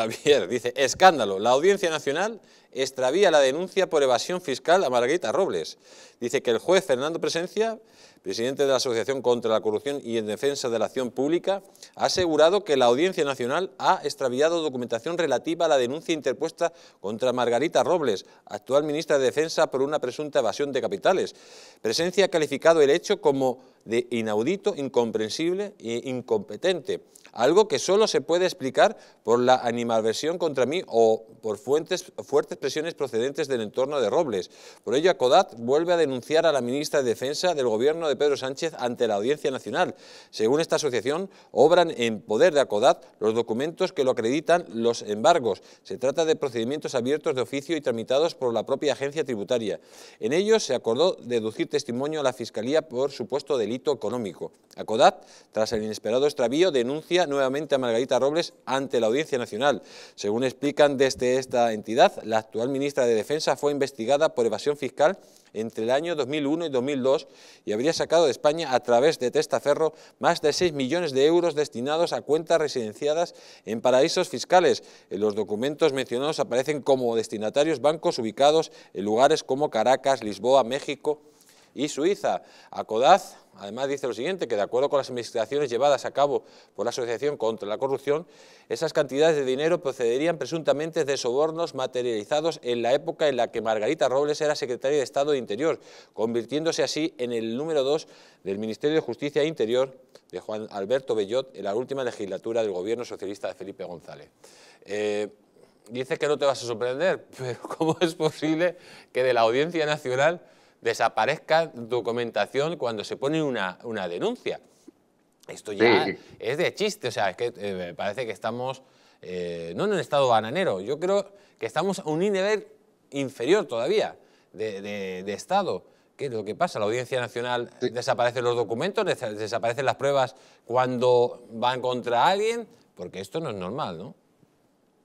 Javier dice, escándalo, la Audiencia Nacional extravía la denuncia por evasión fiscal a Margarita Robles. Dice que el juez Fernando Presencia presidente de la Asociación contra la Corrupción y en Defensa de la Acción Pública, ha asegurado que la Audiencia Nacional ha extraviado documentación relativa a la denuncia interpuesta contra Margarita Robles, actual ministra de Defensa, por una presunta evasión de capitales. Presencia ha calificado el hecho como de inaudito, incomprensible e incompetente, algo que solo se puede explicar por la animalversión contra mí o por fuertes presiones procedentes del entorno de Robles. Por ello, Acodat vuelve a denunciar a la ministra de Defensa del Gobierno de Pedro Sánchez ante la Audiencia Nacional. Según esta asociación, obran en poder de Acodat los documentos que lo acreditan los embargos. Se trata de procedimientos abiertos de oficio y tramitados por la propia agencia tributaria. En ellos se acordó deducir testimonio a la Fiscalía por supuesto delito económico. Acodat, tras el inesperado extravío, denuncia nuevamente a Margarita Robles ante la Audiencia Nacional. Según explican desde esta entidad, la actual ministra de Defensa fue investigada por evasión fiscal entre el año 2001 y 2002 y habría sacado de España a través de testaferro más de 6 millones de euros destinados a cuentas residenciadas en paraísos fiscales. En los documentos mencionados aparecen como destinatarios bancos ubicados en lugares como Caracas, Lisboa, México y Suiza. Acodaz, además, dice lo siguiente, que de acuerdo con las investigaciones llevadas a cabo por la Asociación contra la Corrupción, esas cantidades de dinero procederían presuntamente de sobornos materializados en la época en la que Margarita Robles era secretaria de Estado de Interior, convirtiéndose así en el número dos del Ministerio de Justicia e Interior de Juan Alberto Bellot en la última legislatura del gobierno socialista de Felipe González. Eh, dice que no te vas a sorprender, pero ¿cómo es posible que de la Audiencia Nacional desaparezca documentación cuando se pone una, una denuncia. Esto ya es de chiste, o sea, es que eh, parece que estamos eh, no en un estado bananero, yo creo que estamos a un nivel inferior todavía de, estado. ¿Qué es lo que pasa? La Audiencia Nacional desaparecen los documentos, desaparecen las pruebas cuando van contra alguien, porque esto no es normal, ¿no?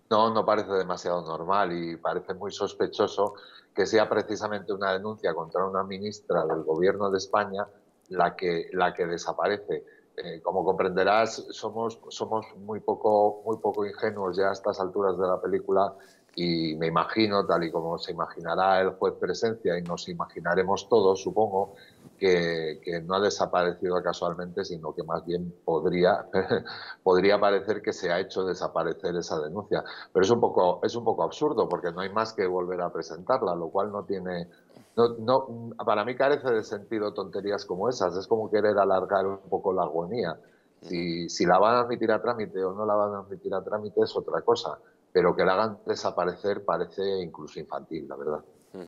no, no parece demasiado normal y parece muy sospechoso que sea precisamente una denuncia contra una ministra del Gobierno de España la que, la que desaparece. Eh, como comprenderás, somos, somos muy, poco, muy poco ingenuos ya a estas alturas de la película y me imagino, tal y como se imaginará el juez presencia y nos imaginaremos todos, supongo, que, no ha desaparecido casualmente, sino que más bien podría, podría parecer que se ha hecho desaparecer esa denuncia. Pero es un, poco, es un poco absurdo, porque no hay más que volver a presentarla, lo cual no tiene no, para mí carece de sentido tonterías como esas. Es como querer alargar un poco la agonía. Si, si, la van a admitir a trámite o no la van a admitir a trámite es otra cosa pero que la hagan desaparecer parece incluso infantil, la verdad.